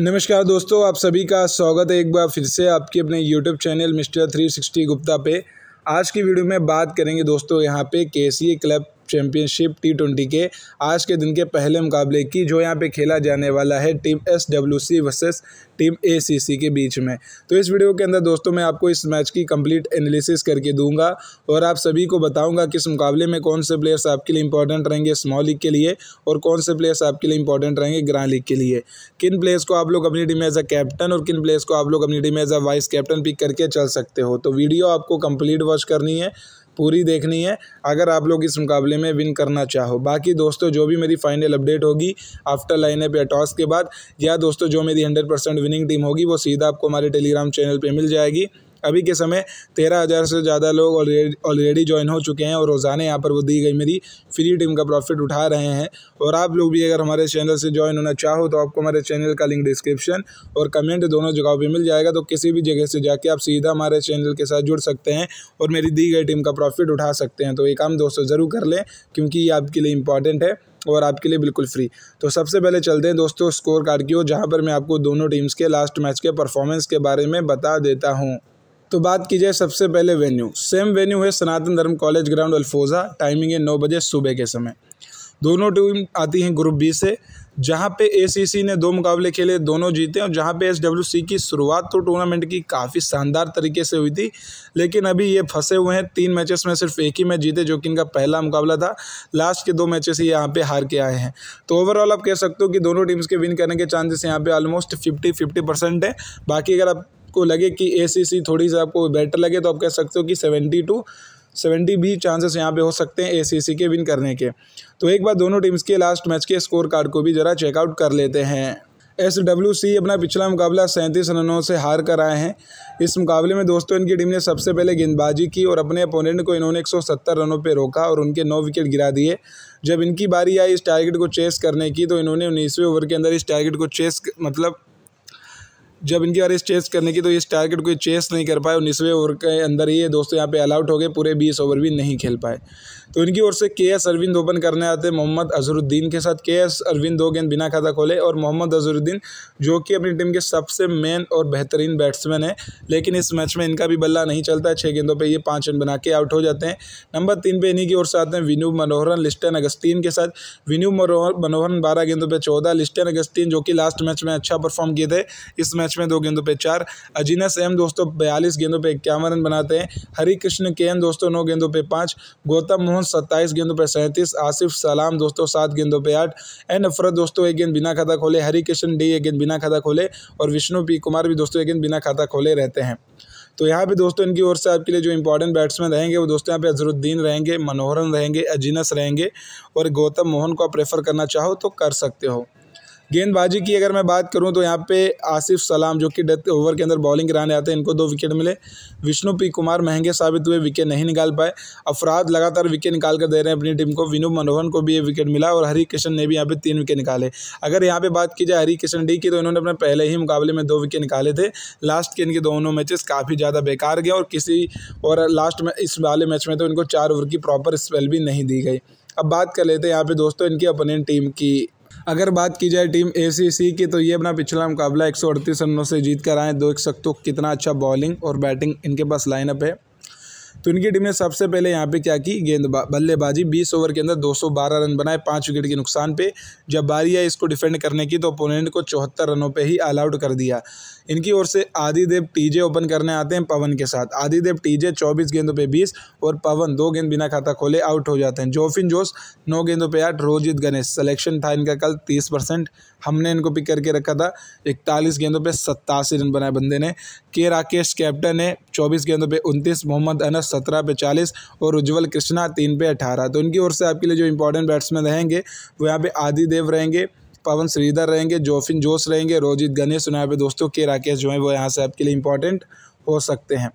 नमस्कार दोस्तों आप सभी का स्वागत है एक बार फिर से आपके अपने YouTube channel mister three sixty Gupta पे आज की वीडियो में बात करेंगे दोस्तों यहाँ पे के क्लब चैम्पियनशिप टी ट्वेंटी के आज के दिन के पहले मुकाबले की जो यहाँ पे खेला जाने वाला है team S W C versus team A C C के बीच में तो इस वीडियो के अंदर दोस्तों मैं आपको इस मैच की कंप्लीट एनालिसिस करके दूंगा और आप सभी को बताऊंगा किस मुकाबले में कौन से प्लेयर्स आपके लिए इंपॉर्टेंट रहेंगे स्मॉल लीग के लिए और कौन से प्लेयर्स आपके लिए इंपॉर्टेंट रहेंगे ग्रांड लीग के लिए किन प्लेयर्स को आप लोग अपनी टीम एज अ कैप्टन और किन प्लेयर्स को आप लोग अपनी team as a vice captain pick करके चल सकते हो तो वीडियो आपको कंप्लीट वॉच करनी है पूरी देखनी है अगर आप लोग इस मुकाबले में विन करना चाहो बाकी दोस्तों जो भी मेरी फाइनल अपडेट होगी आफ्टर लाइन अप या टॉस के बाद या दोस्तों जो मेरी हंड्रेड परसेंट विनिंग टीम होगी वो सीधा आपको हमारे टेलीग्राम चैनल पर मिल जाएगी अभी के समय तेरह हज़ार से ज़्यादा लोग ऑलरेडी ज्वाइन हो चुके हैं और रोज़ाना यहाँ पर वो दी गई मेरी फ्री टीम का प्रॉफिट उठा रहे हैं और आप लोग भी अगर हमारे चैनल से ज्वाइन होना चाहो तो आपको हमारे चैनल का लिंक डिस्क्रिप्शन और कमेंट दोनों जगहों पर मिल जाएगा तो किसी भी जगह से जाके आप सीधा हमारे चैनल के साथ जुड़ सकते हैं और मेरी दी गई टीम का प्रॉफिट उठा सकते हैं तो ये काम दोस्तों ज़रूर कर लें क्योंकि ये आपके लिए इंपॉर्टेंट है और आपके लिए बिल्कुल फ्री तो सबसे पहले चलते हैं दोस्तों स्कोर कार्ड की ओर जहाँ पर मैं आपको दोनों टीम्स के लास्ट मैच के परफॉर्मेंस के बारे में बता देता हूँ तो बात की जाए सबसे पहले वेन्यू सेम वेन्यू है सनातन धर्म कॉलेज ग्राउंड अल्फोज़ा टाइमिंग है नौ बजे सुबह के समय दोनों टीम आती हैं ग्रुप बी से जहां पे एसीसी ने दो मुकाबले खेले दोनों जीते और जहां पे एसडब्ल्यूसी की शुरुआत तो टूर्नामेंट की काफ़ी शानदार तरीके से हुई थी लेकिन अभी ये फंसे हुए हैं तीन मैचेस में सिर्फ एक ही मैच जीते जो कि इनका पहला मुकाबला था लास्ट के दो मैचेस ही यहाँ पे हार के आए हैं तो ओवरऑल आप कह सकते हो कि दोनों टीम्स के विन करने के चांसेस यहाँ पर ऑलमोस्ट फिफ्टी फिफ्टी परसेंट है बाकी अगर आप आपको लगे कि ए थोड़ी सी आपको बेटर लगे तो आप कह सकते हो कि सेवेंटी टू सेवेंटी भी चांसेस यहाँ पे हो सकते हैं एसीसी के विन करने के तो एक बार दोनों टीम्स के लास्ट मैच के स्कोर कार्ड को भी ज़रा चेकआउट कर लेते हैं एस डब्ल्यू सी अपना पिछला मुकाबला सैंतीस रनों से हार कर आए हैं इस मुकाबले में दोस्तों इनकी टीम ने सबसे पहले गेंदबाजी की और अपने अपोनेंट को इन्होंने 170 रनों पर रोका और उनके नौ विकेट गिरा दिए जब इनकी बारी आई इस टारगेट को चेस करने की तो इन्होंने उन्नीसवें ओवर के अंदर इस टारगेट को चेस मतलब जब इनकी इस चेस करने की तो इस टारगेट को चेस नहीं कर पाए उन्नीसवें ओवर के अंदर ही ये दोस्तों यहाँ पे अलाउट हो गए पूरे बीस ओवर भी नहीं खेल पाए तो इनकी ओर से के एस अरविंद ओपन करने आते मोहम्मद अजहरुद्दीन के साथ के एस अरविंद दो गेंद बिना खाता खोले और मोहम्मद अजहरुद्दीन जो कि अपनी टीम के सबसे मेन और बेहतरीन बैट्समैन है लेकिन इस मैच में इनका भी बल्ला नहीं चलता है छः गेंदों पर ये पाँच रन बना के आउट हो जाते हैं नंबर तीन पर इन्हीं की ओर से आते हैं विनू मनोहरन लिस्टन अगस्तीन के साथ विनू मनोहरन बारह गेंदों पर चौदह लिस्टन अगस्तीन जो कि लास्ट मैच में अच्छा परफॉर्म किए थे इस मैच में दो गेंदों पर चार अजीना सेम दोस्तों बयालीस गेंदों पर इक्यावन रन बनाते हैं हरिकृष्ण के दोस्तों नौ गेंदों पर पाँच गौतम मोहन इक्यावन सत्ताईस गेंदों पर सैंतीस आसिफ सलाम दोस्तों सात गेंदों पर आठ एन अफरत दोस्तों एक गेंद बिना खाता खोले हरी किशन डी एक गेंद बिना खाता खोले और विष्णु पी कुमार भी दोस्तों एक गेंद बिना खाता खोले रहते हैं तो यहाँ पे दोस्तों इनकी ओर से आपके लिए जो इंपॉर्टेंट बैट्समैन रहेंगे वो दोस्तों यहाँ पे अजरुद्दीन रहेंगे मनोहरन रहेंगे अजीनस रहेंगे और गौतम मोहन को आप प्रेफर करना चाहो तो कर सकते हो गेंदबाजी की अगर मैं बात करूं तो यहाँ पे आसिफ सलाम जो कि डेथ ओवर के अंदर बॉलिंग कराने आते हैं इनको दो विकेट मिले विष्णु पी कुमार महंगे साबित हुए विकेट नहीं निकाल पाए अफराद लगातार विकेट निकाल कर दे रहे हैं अपनी टीम को विनू मनोहन को भी ये विकेट मिला और हरी किशन ने भी यहाँ पर तीन विकेट निकाले अगर यहाँ पर बात की जाए हरी किशन डी की तो इन्होंने अपने पहले ही मुकाबले में दो विकेट निकाले थे लास्ट के इनके दोनों मैचेस काफ़ी ज़्यादा बेकार गए और किसी और लास्ट में इस वाले मैच में तो इनको चार ओवर की प्रॉपर स्पेल भी नहीं दी गई अब बात कर लेते हैं यहाँ पे दोस्तों इनकी अपोनेंट टीम की अगर बात की जाए टीम ए की तो ये अपना पिछला मुकाबला एक रनों से जीत कर आए दो एक सख्तों कितना अच्छा बॉलिंग और बैटिंग इनके पास लाइनअप है तो इनकी टीम ने सबसे पहले यहाँ पे क्या की गेंद बल्लेबाजी बीस ओवर के अंदर 212 रन बनाए पाँच विकेट के नुकसान पे जब बारी आई इसको डिफेंड करने की तो अपोनेंट को चौहत्तर रनों पे ही ऑल आउट कर दिया इनकी ओर से आदिदेव टीजे ओपन करने आते हैं पवन के साथ आदिदेव टीजे चौबीस गेंदों पर बीस और पवन दो गेंद बिना खाता खोले आउट हो जाते हैं जोफिन जोश नौ गेंदों पर आठ रोजित गणेश सलेक्शन था इनका कल तीस परसेंट हमने इनको पिक करके रखा था इकतालीस गेंदों पर सत्तासी रन बनाए बंदे ने के राकेश कैप्टन है चौबीस गेंदों पर उनतीस मोहम्मद अनस सत्रह पे चालीस और उज्ज्वल कृष्णा तीन पे अठारह तो इनकी ओर से आपके लिए जो इंपॉर्टेंट बैट्समैन रहेंगे वो यहाँ पे देव रहेंगे पवन श्रीधर रहेंगे जोफिन जोश रहेंगे रोजित गणेश यहाँ पे दोस्तों के राकेश जो हैं वो यहाँ से आपके लिए इंपॉर्टेंट हो सकते हैं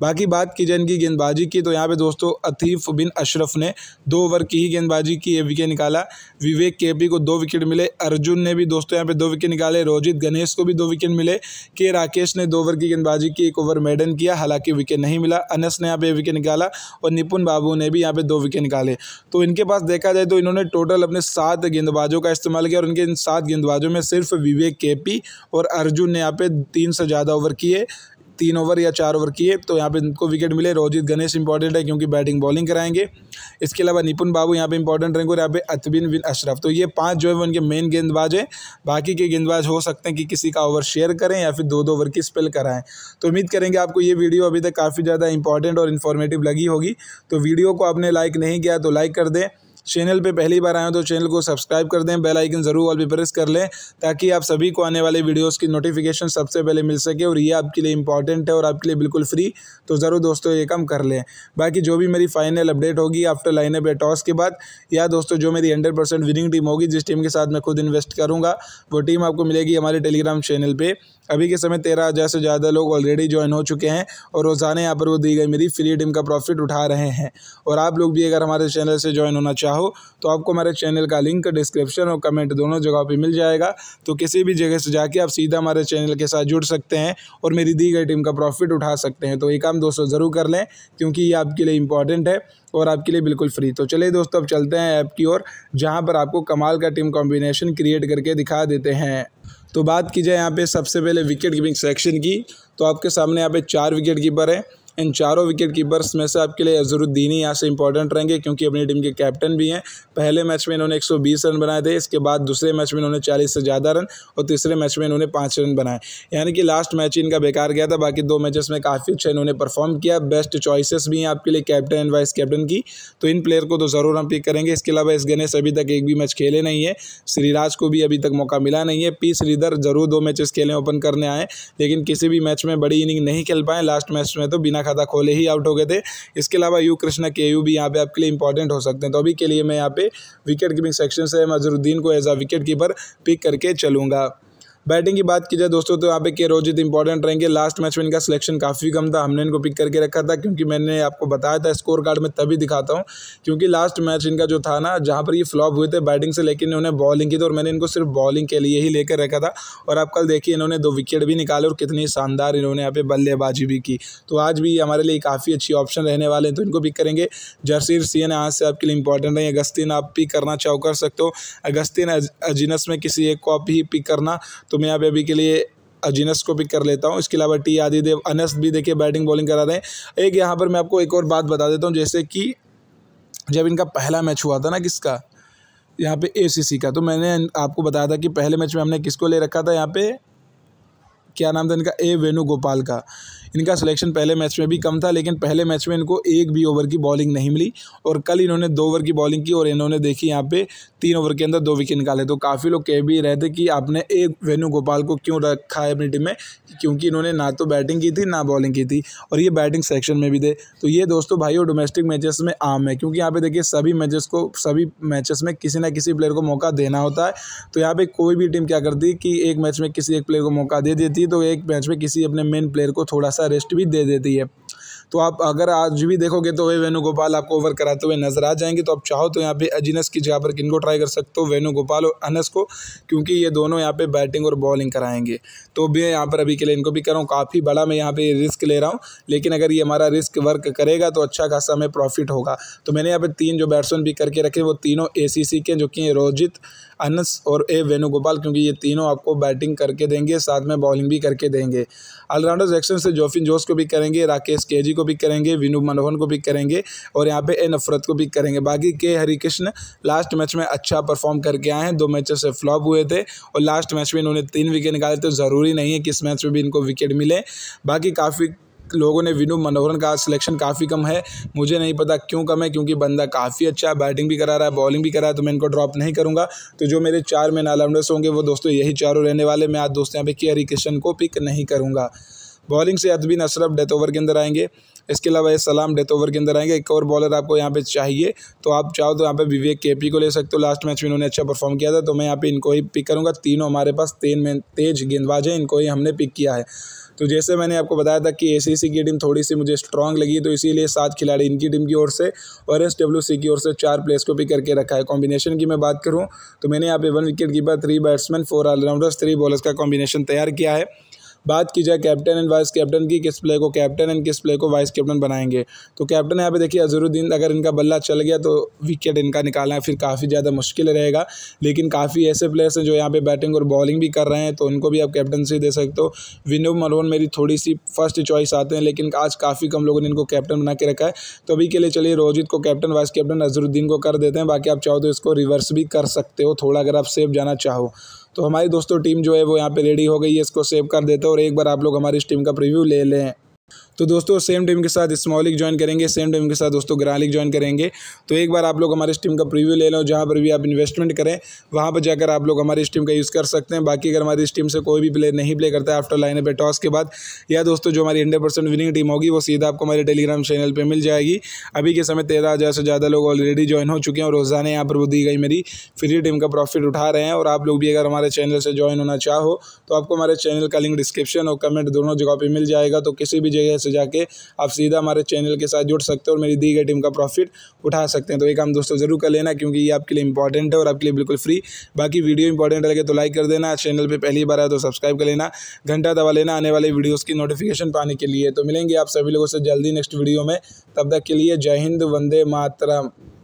बाकी बात की जाए इनकी गेंदबाजी की तो यहाँ पे दोस्तों अतीफ़ बिन अशरफ ने दो ओवर की ही गेंदबाजी की एक विकेट निकाला विवेक केपी को दो विकेट मिले अर्जुन ने भी दोस्तों यहाँ पे दो विकेट निकाले रोजित गणेश को भी दो विकेट मिले के राकेश ने दो ओवर की गेंदबाजी की एक ओवर मेडन किया हालांकि विकेट नहीं मिला अनस ने यहाँ पे विकेट निकाला और निपुन बाबू ने भी यहाँ पे दो विकेट निकाले तो इनके पास देखा जाए तो इन्होंने टोटल अपने सात गेंदबाजों का इस्तेमाल किया और इनके इन सात गेंदबाजों में सिर्फ विवेक केपी और अर्जुन ने यहाँ पे तीन से ज़्यादा ओवर किए तीन ओवर या चार ओवर किए तो यहाँ पे इनको विकेट मिले रोजित गणेश इंपॉर्टेंट है क्योंकि बैटिंग बॉलिंग कराएंगे इसके अलावा निपुन बाबू यहाँ पे इंपॉर्टेंट रहेंगे और यहाँ पे अतबिन बिन अशरफ तो ये पाँच जो है उनके मेन गेंदबाज हैं बाकी के गेंदबाज हो सकते हैं कि किसी का ओवर शेयर करें या फिर दो दो ओवर की स्पेल कराएं तो उम्मीद करेंगे आपको ये वीडियो अभी तक काफ़ी ज़्यादा इंपॉर्टेंट और इन्फॉर्मेटिव लगी होगी तो वीडियो को आपने लाइक नहीं किया तो लाइक कर दें चैनल पे पहली बार आए हो तो चैनल को सब्सक्राइब कर दें बेल आइकन ज़रूर ऑल भी प्रेस कर लें ताकि आप सभी को आने वाले वीडियोस की नोटिफिकेशन सबसे पहले मिल सके और ये आपके लिए इंपॉर्टेंट है और आपके लिए बिल्कुल फ्री तो ज़रूर दोस्तों ये काम कर लें बाकी जो भी मेरी फाइनल अपडेट होगी आफ्टर लाइन अप टॉस के बाद या दोस्तों जो मेरी हंड्रेड परसेंट विनिंग टीम होगी जिस टीम के साथ मैं खुद इन्वेस्ट करूँगा वो टीम आपको मिलेगी हमारे टेलीग्राम चैनल पर अभी के समय तेरह हज़ार से ज़्यादा लोग ऑलरेडी ज्वाइन हो चुके हैं और रोज़ाना यहाँ पर वो दी गई मेरी फ्री टीम का प्रॉफिट उठा रहे हैं और आप लोग भी अगर हमारे चैनल से ज्वाइन होना चाहो तो आपको हमारे चैनल का लिंक डिस्क्रिप्शन और कमेंट दोनों जगह पर मिल जाएगा तो किसी भी जगह से जाके आप सीधा हमारे चैनल के साथ जुड़ सकते हैं और मेरी दी गई टीम का प्रॉफिट उठा सकते हैं तो ये काम दोस्तों ज़रूर कर लें क्योंकि ये आपके लिए इंपॉर्टेंट है और आपके लिए बिल्कुल फ्री तो चलिए दोस्तों अब चलते हैं ऐप की ओर जहाँ पर आपको कमाल का टीम कॉम्बिनेशन क्रिएट करके दिखा देते हैं तो बात की जाए यहाँ पे सबसे पहले विकेट कीपिंग सेक्शन की तो आपके सामने यहाँ पे चार विकेट कीपर हैं इन चारों विकेट कीपर्स में से आपके लिए ही यहाँ से इंपॉर्टेंट रहेंगे क्योंकि अपनी टीम के कैप्टन भी हैं पहले मैच में इन्होंने 120 रन बनाए थे इसके बाद दूसरे मैच में इन्होंने 40 से ज़्यादा रन और तीसरे मैच में इन्होंने पाँच रन बनाए यानी कि लास्ट मैच इनका बेकार गया था बाकी दो मैचेस में काफ़ी अच्छा इन्होंने परफॉर्म किया बेस्ट चॉइसेस भी हैं आपके लिए कैप्टन एंड वाइस कैप्टन की तो इन प्लेयर को तो ज़रूर हम पिक करेंगे इसके अलावा इस गणेश अभी तक एक भी मैच खेले नहीं है श्रीराज को भी अभी तक मौका मिला नहीं है पी श्रीधर जरूर दो मैचेस खेले ओपन करने आए लेकिन किसी भी मैच में बड़ी इनिंग नहीं खेल पाए लास्ट मैच में तो बिना खाता खोले ही आउट हो गए थे इसके अलावा यू कृष्णा के यू भी यहाँ पे आपके लिए इंपॉर्टेंट हो सकते हैं तो अभी के लिए मैं यहाँ पे विकेट कीपिंग सेक्शन से मजरुद्दीन को as a wicket keeper pick करके चलूँगा बैटिंग की बात की जाए दोस्तों तो यहाँ पे के रोजित इंपॉर्टेंट रहेंगे लास्ट मैच में इनका सिलेक्शन काफ़ी कम था हमने इनको पिक करके रखा था क्योंकि मैंने आपको बताया था स्कोर कार्ड में तभी दिखाता हूँ क्योंकि लास्ट मैच इनका जो था ना जहाँ पर ये फ्लॉप हुए थे बैटिंग से लेकिन इन्होंने बॉलिंग की थी और मैंने इनको सिर्फ बॉलिंग के लिए ही लेकर रखा था और आप कल देखिए इन्होंने दो विकेट भी निकाले और कितनी शानदार इन्होंने यहाँ पे बल्लेबाजी भी की तो आज भी हमारे लिए काफ़ी अच्छी ऑप्शन रहने वाले हैं तो इनको पिक करेंगे सी एन आज से आपके लिए इंपॉर्टेंट रहेंगे अगस्तिन आप पिक करना चाहो कर सकते हो अगस्तिन अजिनस में किसी एक को आप ही पिक करना तो तो मैं अभी अभी के लिए अजीनस को पिक कर लेता हूँ इसके अलावा टी आदि देव अनस भी देखिए बैटिंग बॉलिंग करा रहे हैं एक यहाँ पर मैं आपको एक और बात बता देता हूँ जैसे कि जब इनका पहला मैच हुआ था ना किसका यहाँ पे एसीसी का तो मैंने आपको बताया था कि पहले मैच में हमने किसको ले रखा था यहाँ पे क्या नाम था इनका ए वेणुगोपाल का इनका सिलेक्शन पहले मैच में भी कम था लेकिन पहले मैच में इनको एक भी ओवर की बॉलिंग नहीं मिली और कल इन्होंने दो ओवर की बॉलिंग की और इन्होंने देखी यहाँ पे तीन ओवर के अंदर दो विकेट निकाले तो काफ़ी लोग कह भी रहे थे कि आपने एक वेणुगोपाल को क्यों रखा है अपनी टीम में क्योंकि इन्होंने ना तो बैटिंग की थी ना बॉलिंग की थी और ये बैटिंग सेक्शन में भी थे तो ये दोस्तों भाई और डोमेस्टिक मैचेस में आम है क्योंकि यहाँ पे देखिए सभी मैचेस को सभी मैचेस में किसी ना किसी प्लेयर को मौका देना होता है तो यहाँ पे कोई भी टीम क्या करती है कि एक मैच में किसी एक प्लेयर को मौका दे देती है तो एक मैच में किसी अपने मेन प्लेयर को थोड़ा सा रेस्ट भी दे देती है तो आप अगर आज भी देखोगे तो वे वेणुगोपाल आपको ओवर कराते हुए नजर आ जाएंगे तो आप चाहो तो यहाँ पे अजीनस की जगह पर किन को ट्राई कर सकते हो वेणुगोपाल और अनस को क्योंकि ये दोनों यहाँ पे बैटिंग और बॉलिंग कराएंगे तो भी यहाँ पर अभी के लिए इनको भी करूँ काफ़ी बड़ा मैं यहाँ पर रिस्क ले रहा हूँ लेकिन अगर ये हमारा रिस्क वर्क करेगा तो अच्छा खासा हमें प्रॉफिट होगा तो मैंने यहाँ पर तीन जो बैट्समैन भी करके रखे वो तीनों ए के जो कि रोजित अनस और ए वेणुगोपाल क्योंकि ये तीनों आपको बैटिंग करके देंगे साथ में बॉलिंग भी करके देंगे ऑलराउंडर सेक्शन से जोफिन जोस को भी करेंगे राकेश के को पिक करेंगे विनू मनोहन को पिक करेंगे और यहाँ पे ए नफरत को पिक करेंगे बाकी के हरिकृष्ण लास्ट मैच में अच्छा परफॉर्म करके आए हैं दो मैचों से फ्लॉप हुए थे और लास्ट मैच में इन्होंने तीन विकेट निकाले तो ज़रूरी नहीं है कि इस मैच में भी इनको विकेट मिले बाकी काफ़ी लोगों ने विनू मनोहरन का सिलेक्शन काफ़ी कम है मुझे नहीं पता क्यों कम है क्योंकि बंदा काफ़ी अच्छा है बैटिंग भी करा रहा है बॉलिंग भी करा है तो मैं इनको ड्रॉप नहीं करूंगा तो जो मेरे चार मेन ऑलराउंडर्स होंगे वो दोस्तों यही चारों रहने वाले मैं आज दोस्तों यहाँ पे के हरी को पिक नहीं करूँगा बॉलिंग से अदबिन अशरफ डेथ ओवर के अंदर आएंगे इसके अलावा ये सलाम डेथ ओवर के अंदर आएंगे एक और बॉलर आपको यहाँ पे चाहिए तो आप चाहो तो यहाँ पे विवेक के पी को ले सकते हो लास्ट मैच में इन्होंने अच्छा परफॉर्म किया था तो मैं यहाँ पे इनको ही पिक करूँगा तीनों हमारे पास तीन में तेज गेंदबाज हैं इनको ही हमने पिक किया है तो जैसे मैंने आपको बताया था कि ए की टीम थोड़ी सी मुझे स्ट्रॉन्ग लगी तो इसीलिए सात खिलाड़ी इनकी टीम की ओर से और एस की ओर से चार प्लेयर्स को पिक करके रखा है कॉम्बिनेशन की मैं बात करूँ तो मैंने यहाँ पे one wicket keeper three batsman four allrounders three bowlers का कॉम्बिनेशन तैयार किया है बात की जाए कैप्टन एंड वाइस कैप्टन की किस प्ले को कैप्टन एंड किस प्ले को वाइस कैप्टन बनाएंगे तो कैप्टन यहाँ पे देखिए अजहरुद्दीन अगर इनका बल्ला चल गया तो विकेट इनका निकालना फिर काफ़ी ज़्यादा मुश्किल रहेगा लेकिन काफ़ी ऐसे प्लेयर्स हैं जो यहाँ पर बैटिंग और बॉलिंग भी कर रहे हैं तो उनको भी आप कैप्टनसी दे सकते हो विनो मलोन मेरी थोड़ी सी फर्स्ट चॉइस आते हैं लेकिन आज काफ़ी कम लोगों ने इनको कैप्टन बना के रखा है तो अभी के लिए चलिए रोजित को कैप्टन वाइस कैप्टन अजहरुद्दीन को कर देते हैं बाकी आप चाहो तो इसको रिवर्स भी कर सकते हो थोड़ा अगर आप सेफ जाना चाहो तो हमारी दोस्तों टीम जो है वो यहाँ पर रेडी हो गई है इसको सेव कर देते हैं और एक बार आप लोग हमारी इस टीम का रिव्यू ले लें तो दोस्तों सेम टीम के साथ स्मॉलिक ज्वाइन करेंगे सेम टीम के साथ दोस्तों ग्रालिक ज्वाइन करेंगे तो एक बार आप लोग हमारे इस टीम का प्रीव्यू ले लो जहाँ पर भी आप इन्वेस्टमेंट करें वहाँ पर जाकर आप लोग हमारी इस टीम का यूज़ कर सकते हैं बाकी अगर हमारी इस टीम से कोई भी प्लेयर नहीं प्ले करता है आफ्टर लाइन पे टॉस के बाद या दोस्तों जो हमारी हंड्रेड परसेंट विनिंग टीम होगी वो सीधा आपको हमारे टेलीग्राम चैनल पर मिल जाएगी अभी के समय तेरह हज़ार से ज़्यादा लोग ऑलरेडी ज्वाइन हो चुके हैं और रोज़ाना यहाँ पर वो दी गई मेरी फ्री टीम का प्रॉफिट उठा रहे हैं और आप लोग भी अगर हमारे चैनल से ज्वाइन होना चाहो तो आपको हमारे चैनल का लिंक डिस्क्रिप्शन और कमेंट दोनों जगह पर मिल जाएगा तो किसी भी जगह से जाके आप सीधा हमारे चैनल के साथ जुड़ सकते हो और मेरी दी गई टीम का प्रॉफिट उठा सकते हैं तो ये काम दोस्तों ज़रूर कर लेना क्योंकि ये आपके लिए इंपॉर्टेंट है और आपके लिए बिल्कुल फ्री बाकी वीडियो इंपॉर्टेंट लगे तो लाइक कर देना चैनल पर पहली बार आए तो सब्सक्राइब कर लेना घंटा दबा लेना आने वाले वीडियोज़ की नोटिफिकेशन पाने के लिए तो मिलेंगे आप सभी लोगों से जल्दी नेक्स्ट वीडियो में तब तक के लिए जय हिंद वंदे मातरम